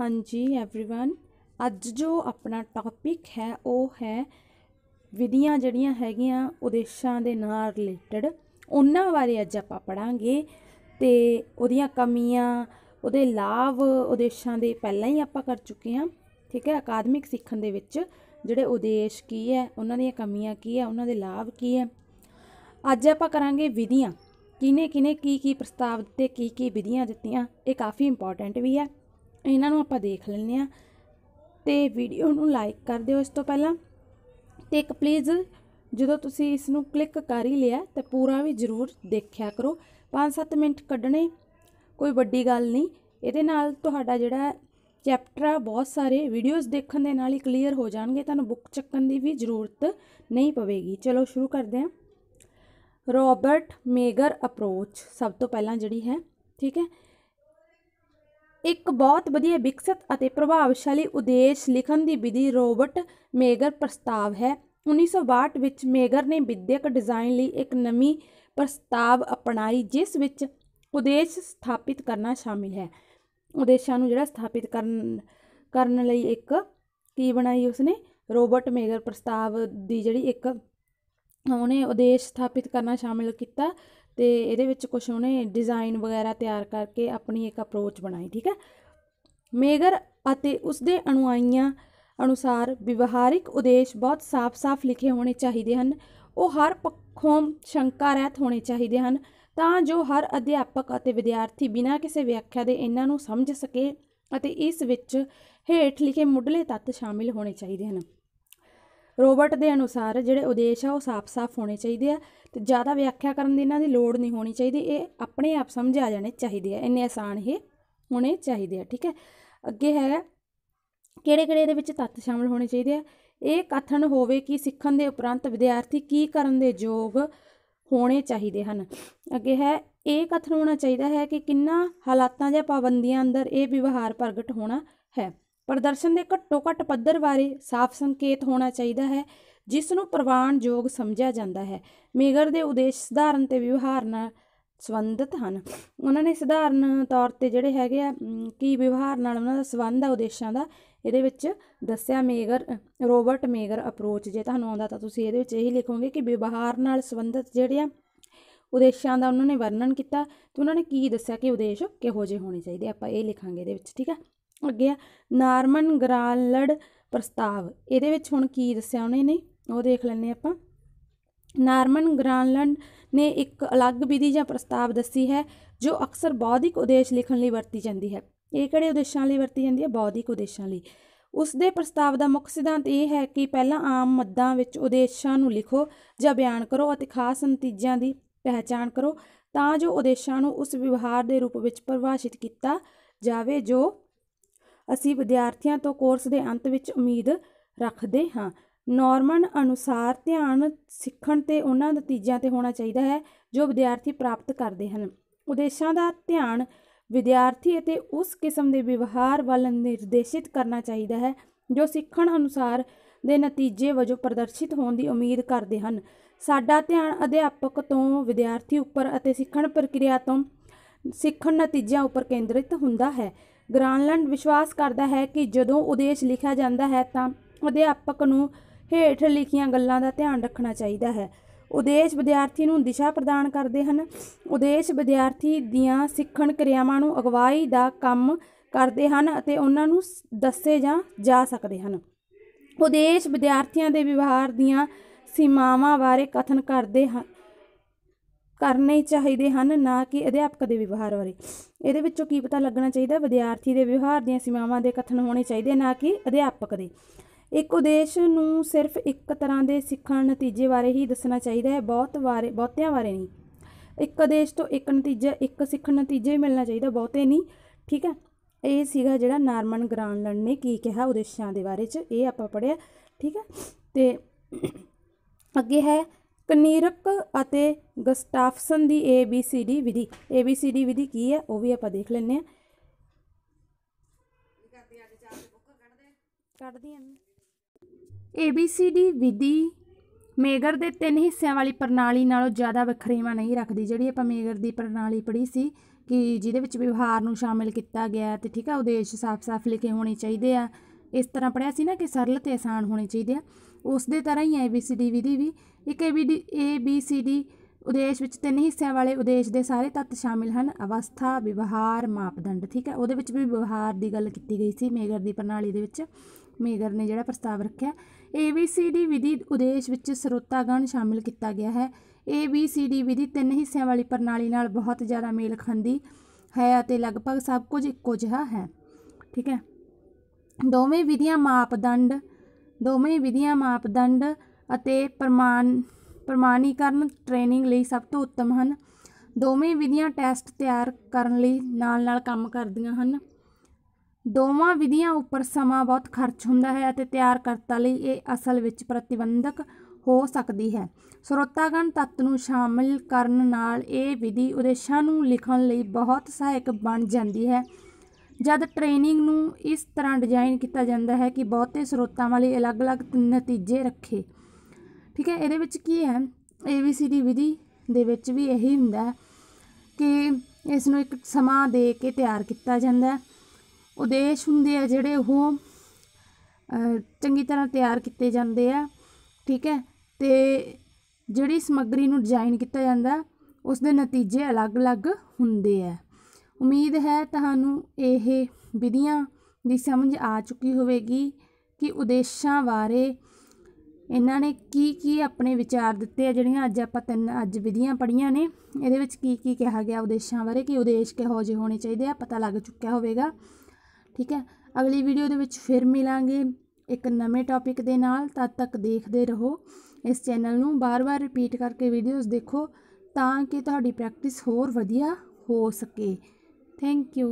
ਹਾਂਜੀ एवरीवन ਅੱਜ ਜੋ ਆਪਣਾ ਟੌਪਿਕ ਹੈ ਉਹ ਹੈ ਵਿਧੀਆਂ ਜਿਹੜੀਆਂ ਹੈਗੀਆਂ ਉਦੇਸ਼ਾਂ ਦੇ ਨਾਲ ਰਿਲੇਟਡ ਉਹਨਾਂ ਬਾਰੇ ਅੱਜ ਆਪਾਂ ਪੜਾਂਗੇ ਤੇ ਉਹਦੀਆਂ ਕਮੀਆਂ ਉਹਦੇ ਲਾਭ ਉਦੇਸ਼ਾਂ ਦੇ ਪਹਿਲਾਂ ਹੀ ਆਪਾਂ ਕਰ ਚੁੱਕੇ ਹਾਂ ਠੀਕ ਹੈ ਅਕਾਦਮਿਕ ਸਿੱਖਣ ਦੇ ਵਿੱਚ ਜਿਹੜੇ ਉਦੇਸ਼ ਕੀ ਹੈ ਉਹਨਾਂ ਦੀਆਂ ਕਮੀਆਂ ਕੀ ਹੈ ਉਹਨਾਂ ਦੇ ਲਾਭ ਕੀ ਹੈ ਅੱਜ ਆਪਾਂ ਕਰਾਂਗੇ ਵਿਧੀਆਂ ਕਿਨੇ ਕਿਨੇ ਕੀ ਕੀ ਪ੍ਰਸਤਾਵ ਦਿੱਤੇ ਕੀ ਕੀ ਵਿਧੀਆਂ ਦਿੱਤੀਆਂ ਇਹ ਕਾਫੀ ਇੰਪੋਰਟੈਂਟ ਵੀ ਹੈ ਇਹਨਾਂ ਨੂੰ ਆਪਾਂ ਦੇਖ ਲੈਂਦੇ ਆ ਤੇ ਵੀਡੀਓ ਨੂੰ ਲਾਈਕ ਕਰ ਦਿਓ ਇਸ ਤੋਂ ਪਹਿਲਾਂ ਤੇ ਇੱਕ ਪਲੀਜ਼ ਜਦੋਂ ਤੁਸੀਂ ਇਸ ਨੂੰ ਕਲਿੱਕ ਕਰ ਹੀ ਲਿਆ ਤਾਂ ਪੂਰਾ ਵੀ ਜ਼ਰੂਰ ਦੇਖਿਆ ਕਰੋ 5-7 ਮਿੰਟ ਕੱਢਣੇ ਕੋਈ ਵੱਡੀ ਗੱਲ ਨਹੀਂ ਇਹਦੇ ਨਾਲ ਤੁਹਾਡਾ ਜਿਹੜਾ ਚੈਪਟਰ ਆ ਬਹੁਤ ਸਾਰੇ ਵੀਡੀਓਜ਼ ਦੇਖਣ ਦੇ ਨਾਲ ਹੀ ਕਲੀਅਰ ਹੋ ਜਾਣਗੇ ਤੁਹਾਨੂੰ ਬੁੱਕ ਚੱਕਣ ਦੀ ਵੀ ਜ਼ਰੂਰਤ ਨਹੀਂ ਪਵੇਗੀ ਚਲੋ ਸ਼ੁਰੂ ਕਰਦੇ ਹਾਂ ਰੋਬਰਟ ਮੇਗਰ ਅਪਰੋਚ ਸਭ ਤੋਂ ਪਹਿਲਾਂ ਜਿਹੜੀ ਹੈ ਠੀਕ ਹੈ ਇੱਕ ਬਹੁਤ ਵਧੀਆ ਵਿਕਸਿਤ ਅਤੇ ਪ੍ਰਭਾਵਸ਼ਾਲੀ ਉਦੇਸ਼ ਲਿਖਣ ਦੀ ਵਿਧੀ ਰੋਬਰਟ ਮੇਗਰ ਪ੍ਰਸਤਾਵ ਹੈ 1962 ਵਿੱਚ ਮੇਗਰ ਨੇ ਵਿਦਿਅਕ ਡਿਜ਼ਾਈਨ ਲਈ ਇੱਕ ਨਵੀਂ ਪ੍ਰਸਤਾਵ ਅਪਣਾਈ ਜਿਸ ਵਿੱਚ ਉਦੇਸ਼ ਸਥਾਪਿਤ ਕਰਨਾ ਸ਼ਾਮਿਲ ਹੈ ਉਦੇਸ਼ਾਂ ਨੂੰ ਜਿਹੜਾ ਸਥਾਪਿਤ ਕਰਨ ਕਰਨ ਲਈ ਇੱਕ ਕੀ ਬਣਾਈ ਉਸਨੇ ਰੋਬਰਟ ਮੇਗਰ ਪ੍ਰਸਤਾਵ ਦੀ ਜਿਹੜੀ ਇੱਕ ਉਹਨੇ ਉਦੇਸ਼ ਸਥਾਪਿਤ ਕਰਨਾ ਸ਼ਾਮਿਲ ਕੀਤਾ ਤੇ ਇਹਦੇ ਵਿੱਚ ਕੁਝ ਉਹਨੇ ਡਿਜ਼ਾਈਨ ਵਗੈਰਾ ਤਿਆਰ ਕਰਕੇ ਆਪਣੀ ਇੱਕ ਅਪਰੋਚ ਬਣਾਈ ਠੀਕ ਹੈ ਮੇਗਰ ਅਤੇ ਉਸਦੇ ਅਨੁਆਈਆਂ ਅਨੁਸਾਰ ਵਿਵਹਾਰਿਕ ਉਦੇਸ਼ ਬਹੁਤ ਸਾਫ਼-ਸਾਫ਼ ਲਿਖੇ ਹੋਣੇ ਚਾਹੀਦੇ ਹਨ ਉਹ ਹਰ ਪੱਖੋਂ ਸ਼ੰਕਾ ਰਹਿਤ ਹੋਣੇ ਚਾਹੀਦੇ ਹਨ ਤਾਂ ਜੋ ਹਰ ਅਧਿਆਪਕ ਅਤੇ ਵਿਦਿਆਰਥੀ ਬਿਨਾਂ ਕਿਸੇ ਵਿਆਖਿਆ ਦੇ ਇਹਨਾਂ ਨੂੰ ਸਮਝ ਸਕੇ ਅਤੇ ਇਸ ਵਿੱਚ ਹੇਠ ਲਿਖੇ ਮੁੱਢਲੇ ਤੱਤ ਸ਼ਾਮਿਲ ਹੋਣੇ ਚਾਹੀਦੇ ਹਨ ਰੋਬਰਟ ਦੇ ਅਨੁਸਾਰ ਜਿਹੜੇ ਉਦੇਸ਼ ਆ ਉਹ ਸਾਫ਼-ਸਾਫ਼ ਹੋਣੇ ਚਾਹੀਦੇ ਆ ਤੇ ਜ਼ਿਆਦਾ ਵਿਆਖਿਆ ਕਰਨ ਦੀ ਇਹਨਾਂ ਦੀ ਲੋੜ ਨਹੀਂ ਹੋਣੀ ਚਾਹੀਦੀ ਇਹ ਆਪਣੇ ਆਪ ਸਮਝ ਆ ਜਾਣੇ ਚਾਹੀਦੇ ਆ ਇੰਨੇ ਆਸਾਨ ਇਹ ਹੋਣੇ ਚਾਹੀਦੇ ਆ ਠੀਕ ਹੈ ਅੱਗੇ ਹੈਗਾ ਕਿਹੜੇ-ਕਿਹੜੇ ਦੇ ਵਿੱਚ ਤੱਤ ਸ਼ਾਮਲ ਹੋਣੇ ਚਾਹੀਦੇ ਆ ਇਹ ਕਥਨ ਹੋਵੇ ਕਿ ਸਿੱਖਣ ਦੇ ਉਪਰੰਤ ਵਿਦਿਆਰਥੀ ਕੀ ਕਰਨ ਦੇ ਯੋਗ ਹੋਣੇ ਚਾਹੀਦੇ ਹਨ ਅੱਗੇ ਹੈ ਇਹ ਕਥਨ ਹੋਣਾ ਚਾਹੀਦਾ ਹੈ ਕਿ ਕਿੰਨਾ ਹਾਲਾਤਾਂ ਜਾਂ ਪਾਬੰਦੀਆਂ ਅੰਦਰ ਇਹ ਵਿਵਹਾਰ ਪ੍ਰਗਟ ਹੋਣਾ ਹੈ ਪ੍ਰਦਰਸ਼ਨ ਦੇ ਘੱਟੋ ਘੱਟ ਪੱਧਰ ਬਾਰੇ ਸਾਫ਼ ਸੰਕੇਤ ਹੋਣਾ ਚਾਹੀਦਾ ਹੈ ਜਿਸ ਨੂੰ ਪ੍ਰਵਾਨਯੋਗ ਸਮਝਿਆ ਜਾਂਦਾ ਹੈ ਮੇਗਰ ਦੇ ਉਦੇਸ਼ ਸਧਾਰਨ ਤੇ ਵਿਵਹਾਰ ਨਾਲ ਸੰਬੰਧਿਤ ਹਨ ਉਹਨਾਂ ਨੇ ਸਧਾਰਨ ਤੌਰ ਤੇ ਜਿਹੜੇ ਹੈਗੇ ਆ ਕੀ ਵਿਵਹਾਰ ਨਾਲ ਉਹਨਾਂ ਦਾ ਸੰਬੰਧ ਆ ਉਦੇਸ਼ਾਂ ਦਾ ਇਹਦੇ ਵਿੱਚ ਦੱਸਿਆ ਮੇਗਰ ਰੋਬਰਟ ਮੇਗਰ ਅਪਰੋਚ ਜੇ ਤੁਹਾਨੂੰ ਆਉਂਦਾ ਤਾਂ ਤੁਸੀਂ ਇਹਦੇ ਵਿੱਚ ਇਹੀ ਲਿਖੋਗੇ ਕਿ ਵਿਵਹਾਰ ਨਾਲ ਸੰਬੰਧਿਤ ਜਿਹੜੇ ਆ ਉਦੇਸ਼ਾਂ ਦਾ ਉਹਨਾਂ ਨੇ ਵਰਣਨ ਕੀਤਾ ਤੇ ਉਹਨਾਂ ਨੇ ਕੀ ਦੱਸਿਆ ਕਿ ਉਦੇਸ਼ ਕਿਹੋ ਜਿਹੇ ਹੋਣੇ ਚਾਹੀਦੇ ਆਪਾਂ ਇਹ ਲਿਖਾਂਗੇ ਇਹਦੇ ਵਿੱਚ ਠੀਕ ਆ ਅੱਗੇ ਆ ਨਾਰਮਨ ਗ੍ਰਾਨਲਡ ਪ੍ਰਸਤਾਵ ਇਹਦੇ ਵਿੱਚ ਹੁਣ ਕੀ ਦੱਸਿਆ ਉਹਨੇ ਨੇ ਉਹ ਦੇਖ ਲੈਣੇ ਆਪਾਂ ਨਾਰਮਨ ਗ੍ਰਾਨਲਡ ਨੇ ਇੱਕ ਅਲੱਗ ਵਿਧੀ ਜਾਂ ਪ੍ਰਸਤਾਵ ਦੱਸੀ ਹੈ ਜੋ ਅਕਸਰ ਬੌਧਿਕ ਉਦੇਸ਼ ਲਿਖਣ ਲਈ ਵਰਤੀ ਜਾਂਦੀ ਹੈ ਇਹ ਕਿਹੜੇ ਉਦੇਸ਼ਾਂ ਲਈ ਵਰਤੀ ਜਾਂਦੀ ਹੈ ਬੌਧਿਕ ਉਦੇਸ਼ਾਂ ਲਈ ਉਸ ਦੇ ਪ੍ਰਸਤਾਵ ਦਾ ਮੁੱਖ ਸਿਧਾਂਤ ਇਹ ਹੈ ਕਿ ਪਹਿਲਾਂ ਆਮ ਮੱਦਾਂ ਵਿੱਚ ਉਦੇਸ਼ਾਂ ਨੂੰ ਲਿਖੋ ਜਾਂ ਬਿਆਨ ਕਰੋ ਅਤੇ ਖਾਸ ਨਤੀਜਿਆਂ ਦੀ ਪਹਿਚਾਣ ਕਰੋ ਤਾਂ ਜੋ ਉਦੇਸ਼ਾਂ ਨੂੰ ਉਸ ਵਿਵਹਾਰ ਦੇ ਰੂਪ ਵਿੱਚ ਪਰਿਭਾਸ਼ਿਤ ਕੀਤਾ ਜਾਵੇ ਜੋ ਅਸੀਂ ਵਿਦਿਆਰਥੀਆਂ ਤੋਂ ਕੋਰਸ ਦੇ ਅੰਤ ਵਿੱਚ ਉਮੀਦ ਰੱਖਦੇ ਹਾਂ ਨਾਰਮਨ ਅਨੁਸਾਰ ਧਿਆਨ ਸਿੱਖਣ ਤੇ ਉਹਨਾਂ ਨਤੀਜਿਆਂ ਤੇ ਹੋਣਾ ਚਾਹੀਦਾ ਹੈ ਜੋ ਵਿਦਿਆਰਥੀ ਪ੍ਰਾਪਤ ਕਰਦੇ ਹਨ ਉਦੇਸ਼ਾਂ ਦਾ ਧਿਆਨ ਵਿਦਿਆਰਥੀ ਅਤੇ ਉਸ ਕਿਸਮ ਦੇ ਵਿਵਹਾਰ ਵੱਲ ਨਿਰਦੇਸ਼ਿਤ ਕਰਨਾ ਚਾਹੀਦਾ ਹੈ ਜੋ ਸਿੱਖਣ ਅਨੁਸਾਰ ਦੇ ਨਤੀਜੇ ਵਜੋਂ ਪ੍ਰਦਰਸ਼ਿਤ ਹੋਣ ਦੀ ਉਮੀਦ ਕਰਦੇ ਹਨ ਸਾਡਾ ਧਿਆਨ ਅਧਿਆਪਕ ਤੋਂ ਵਿਦਿਆਰਥੀ ਉੱਪਰ ਅਤੇ ਸਿੱਖਣ ਪ੍ਰਕਿਰਿਆ ਤੋਂ ਸਿੱਖਣ ਨਤੀਜਿਆਂ ਉੱਪਰ ਕੇਂਦ੍ਰਿਤ ਹੁੰਦਾ ਹੈ ਗ੍ਰਾਨਲੈਂਡ ਵਿਸ਼ਵਾਸ ਕਰਦਾ ਹੈ ਕਿ ਜਦੋਂ ਉਦੇਸ਼ ਲਿਖਿਆ ਜਾਂਦਾ ਹੈ ਤਾਂ ਅਧਿਆਪਕ ਨੂੰ ਹੇਠ ਲਿਖੀਆਂ ਗੱਲਾਂ ਦਾ ਧਿਆਨ ਰੱਖਣਾ ਚਾਹੀਦਾ ਹੈ ਉਦੇਸ਼ ਵਿਦਿਆਰਥੀ ਨੂੰ ਦਿਸ਼ਾ ਪ੍ਰਦਾਨ ਕਰਦੇ ਹਨ ਉਦੇਸ਼ ਵਿਦਿਆਰਥੀ ਦੀਆਂ ਸਿੱਖਣ ਕਿਰਿਆਵਾਂ ਨੂੰ ਅਗਵਾਈ ਦਾ ਕੰਮ ਕਰਦੇ ਹਨ ਅਤੇ ਉਹਨਾਂ ਨੂੰ ਦੱਸੇ ਜਾਂ ਜਾ ਸਕਦੇ ਹਨ ਉਦੇਸ਼ ਵਿਦਿਆਰਥੀਆਂ ਦੇ ਵਿਵਹਾਰ ਦੀਆਂ ਸੀਮਾਵਾਂ ਬਾਰੇ ਕਥਨ ਕਰਦੇ ਹਨ ਕਰਨੇ ਚਾਹੀਦੇ ਹਨ ਨਾ ਕਿ ਅਧਿਆਪਕ ਦੇ ਵਿਵਹਾਰ ਬਾਰੇ ਇਹਦੇ ਵਿੱਚੋਂ ਕੀ ਪਤਾ ਲੱਗਣਾ ਚਾਹੀਦਾ ਵਿਦਿਆਰਥੀ ਦੇ ਵਿਵਹਾਰ ਦੀਆਂ ਸੀਮਾਵਾਂ ਦੇ ਕਥਨ ਹੋਣੇ ਚਾਹੀਦੇ ਨਾ ਕਿ ਅਧਿਆਪਕ ਦੇ ਇੱਕ ਉਦੇਸ਼ ਨੂੰ ਸਿਰਫ ਇੱਕ ਤਰ੍ਹਾਂ ਦੇ ਸਿੱਖਣ ਨਤੀਜੇ ਬਾਰੇ ਹੀ ਦੱਸਣਾ ਚਾਹੀਦਾ ਹੈ ਬਹੁਤ ਵਾਰੇ ਬਹੁਤਿਆਂ ਬਾਰੇ ਨਹੀਂ ਇੱਕ ਉਦੇਸ਼ ਤੋਂ ਇੱਕ ਨਤੀਜਾ ਇੱਕ ਸਿੱਖਣ ਨਤੀਜੇ ਹੀ ਮਿਲਣਾ ਚਾਹੀਦਾ ਬਹੁਤੇ ਨਹੀਂ ਠੀਕ ਹੈ ਇਹ ਸੀਗਾ ਜਿਹੜਾ ਨਾਰਮਨ ਗ੍ਰਾਨਲੈਂਡ ਨੇ ਕੀ ਕਿਹਾ ਉਦੇਸ਼ਾਂ ਦੇ ਬਾਰੇ ਚ ਇਹ ਆਪਾਂ ਪੜਿਆ ਠੀਕ ਹੈ ਤੇ ਅੱਗੇ ਹੈ ਕਨੀਰਕ ਅਤੇ ਗਸਟਾਫਸਨ ਦੀ ਏ ਬੀ ਸੀ ਡੀ ਵਿਧੀ ਏ ਬੀ ਸੀ ਡੀ ਵਿਧੀ ਕੀ ਹੈ ਉਹ ਵੀ ਆਪਾਂ ਦੇਖ ਲੈਂਦੇ ਆ ਕੱਢਦੀ ਏ ਬੀ ਸੀ ਡੀ ਵਿਧੀ ਮੇਗਰ ਦੇ ਤਿੰਨ ਹਿੱਸਿਆਂ ਵਾਲੀ ਪ੍ਰਣਾਲੀ ਨਾਲੋਂ ਜ਼ਿਆਦਾ ਵੱਖਰੀਆਂ ਨਹੀਂ ਰੱਖਦੀ ਜਿਹੜੀ ਆਪਾਂ ਮੇਗਰ ਦੀ ਪ੍ਰਣਾਲੀ ਪੜ੍ਹੀ ਸੀ ਕਿ ਜਿਹਦੇ ਵਿੱਚ ਵਿਵਹਾਰ ਨੂੰ ਸ਼ਾਮਿਲ ਕੀਤਾ ਗਿਆ ਤੇ ਠੀਕ ਆ ਉਦੇਸ਼ ਸਾਫ਼-ਸਾਫ਼ ਲਿਖੇ ਹੋਣੇ ਚਾਹੀਦੇ ਆ ਇਸ ਤਰ੍ਹਾਂ ਪੜਿਆ ਸੀ ਨਾ ਕਿ ਸਰਲ ਤੇ ਆਸਾਨ ਹੋਣੇ ਚਾਹੀਦੇ ਆ ਉਸ ਦੇ ਤਰ੍ਹਾਂ ਹੀ ABCD ਵਿਧੀ ਵੀ ਇੱਕ ABD ABCD ਉਦੇਸ਼ ਵਿੱਚ ਤਿੰਨ ਹਿੱਸਿਆਂ ਵਾਲੇ ਉਦੇਸ਼ ਦੇ ਸਾਰੇ ਤੱਤ ਸ਼ਾਮਿਲ ਹਨ ਅਵਸਥਾ ਵਿਵਹਾਰ ਮਾਪਦੰਡ ਠੀਕ ਹੈ ਉਹਦੇ ਵਿੱਚ ਵੀ ਵਿਵਹਾਰ ਦੀ ਗੱਲ ਕੀਤੀ ਗਈ ਸੀ ਮੇਗਰ ਦੀ ਪ੍ਰਣਾਲੀ ਦੇ ਵਿੱਚ ਮੇਗਰ ਨੇ ਜਿਹੜਾ ਪ੍ਰਸਤਾਵ ਰੱਖਿਆ ABCD ਵਿਧੀ ਉਦੇਸ਼ ਵਿੱਚ ਸਰੋਤਾਗਣ ਸ਼ਾਮਿਲ ਕੀਤਾ ਗਿਆ ਹੈ ABCD ਵਿਧੀ ਤਿੰਨ ਹਿੱਸਿਆਂ ਵਾਲੀ ਪ੍ਰਣਾਲੀ ਨਾਲ ਬਹੁਤ ਜ਼ਿਆਦਾ ਮੇਲ ਖਾਂਦੀ ਹੈ ਅਤੇ ਲਗਭਗ ਸਭ ਕੁਝ ਇੱਕੋ ਜਿਹਾ ਹੈ ਠੀਕ ਹੈ ਦੋਵੇਂ ਵਿਧੀਆਂ ਮਾਪਦੰਡ ਦੋਵੇਂ ਵਿਧੀਆਂ ਮਾਪਦੰਡ ਅਤੇ ਪ੍ਰਮਾਣ ਪ੍ਰਮਾਣੀਕਰਨ ਟ੍ਰੇਨਿੰਗ ਲਈ ਸਭ ਤੋਂ ਉੱਤਮ ਹਨ ਦੋਵੇਂ ਵਿਧੀਆਂ ਟੈਸਟ ਤਿਆਰ ਕਰਨ ਲਈ ਨਾਲ-ਨਾਲ ਕੰਮ ਕਰਦੀਆਂ ਹਨ ਦੋਵਾਂ ਵਿਧੀਆਂ ਉੱਪਰ ਸਮਾਂ ਬਹੁਤ ਖਰਚ ਹੁੰਦਾ ਹੈ ਅਤੇ ਤਿਆਰ ਕਰਤਾ ਲਈ ਇਹ ਅਸਲ ਵਿੱਚ ਪ੍ਰਤੀਬੰਧਕ ਹੋ ਸਕਦੀ ਹੈ ਸਰੋਤਾਗਣ ਤੱਤ ਨੂੰ ਸ਼ਾਮਿਲ ਕਰਨ ਨਾਲ ਇਹ ਵਿਧੀ ਉਦੇਸ਼ਾਂ ਨੂੰ ਲਿਖਣ ਲਈ ਬਹੁਤ ਸਹਾਇਕ ਬਣ ਜਾਂਦੀ ਹੈ ਜਦ ਟ੍ਰੇਨਿੰਗ ਨੂੰ ਇਸ ਤਰ੍ਹਾਂ ਡਿਜ਼ਾਈਨ ਕੀਤਾ ਜਾਂਦਾ ਹੈ ਕਿ ਬਹੁਤੇ ਸਰੋਤਾਂ ਵਾਲੇ ਅਲੱਗ-ਅਲੱਗ ਨਤੀਜੇ ਰੱਖੇ ਠੀਕ ਹੈ ਇਹਦੇ ਵਿੱਚ ਕੀ ਹੈ ਏਬੀਸੀਡੀ ਵਿਧੀ ਦੇ ਵਿੱਚ ਵੀ ਇਹੀ ਹੁੰਦਾ ਹੈ ਕਿ ਇਸ ਨੂੰ ਇੱਕ ਸਮਾਂ ਦੇ ਕੇ ਤਿਆਰ ਕੀਤਾ ਜਾਂਦਾ ਹੈ ਉਦੇਸ਼ ਹੁੰਦੇ ਆ ਜਿਹੜੇ ਉਹ ਚੰਗੀ ਤਰ੍ਹਾਂ ਤਿਆਰ ਕੀਤੇ ਜਾਂਦੇ ਆ ਠੀਕ ਹੈ ਤੇ ਜਿਹੜੀ ਸਮੱਗਰੀ ਨੂੰ ਡਿਜ਼ਾਈਨ ਕੀਤਾ ਜਾਂਦਾ ਉਸ ਦੇ ਨਤੀਜੇ ਅਲੱਗ-ਅਲੱਗ ਹੁੰਦੇ ਆ ਉਮੀਦ ਹੈ ਤੁਹਾਨੂੰ ਇਹ ਵਿਧੀਆਂ ਦੀ ਸਮਝ ਆ ਚੁੱਕੀ ਹੋਵੇਗੀ ਕਿ ਉਦੇਸ਼ਾਂ ਬਾਰੇ ਇਹਨਾਂ ਨੇ ਕੀ ਕੀ ਆਪਣੇ ਵਿਚਾਰ ਦਿੱਤੇ ਆ ਜਿਹੜੀਆਂ ਅੱਜ ਆਪਾਂ ਤਿੰਨ ਅੱਜ ਵਿਧੀਆਂ ਪੜੀਆਂ ਨੇ ਇਹਦੇ ਵਿੱਚ ਕੀ ਕੀ ਕਿਹਾ ਗਿਆ ਉਦੇਸ਼ਾਂ ਬਾਰੇ ਕਿ ਉਦੇਸ਼ ਕਿਹੋ ਜਿਹੇ ਹੋਣੇ ਚਾਹੀਦੇ ਆ ਪਤਾ ਲੱਗ ਚੁੱਕਿਆ ਹੋਵੇਗਾ ਠੀਕ ਹੈ ਅਗਲੀ ਵੀਡੀਓ ਦੇ ਵਿੱਚ ਫਿਰ ਮਿਲਾਂਗੇ ਇੱਕ ਨਵੇਂ ਟੌਪਿਕ ਦੇ ਨਾਲ ਤਦ ਤੱਕ ਦੇਖਦੇ ਰਹੋ ਇਸ ਚੈਨਲ ਨੂੰ ਬਾਰ-ਬਾਰ ਰਿਪੀਟ ਕਰਕੇ ਵੀਡੀਓਜ਼ ਦੇਖੋ ਤਾਂ ਕਿ ਤੁਹਾਡੀ ਪ੍ਰੈਕਟਿਸ ਹੋਰ ਵਧੀਆ ਹੋ ਸਕੇ থ্যাংক ইউ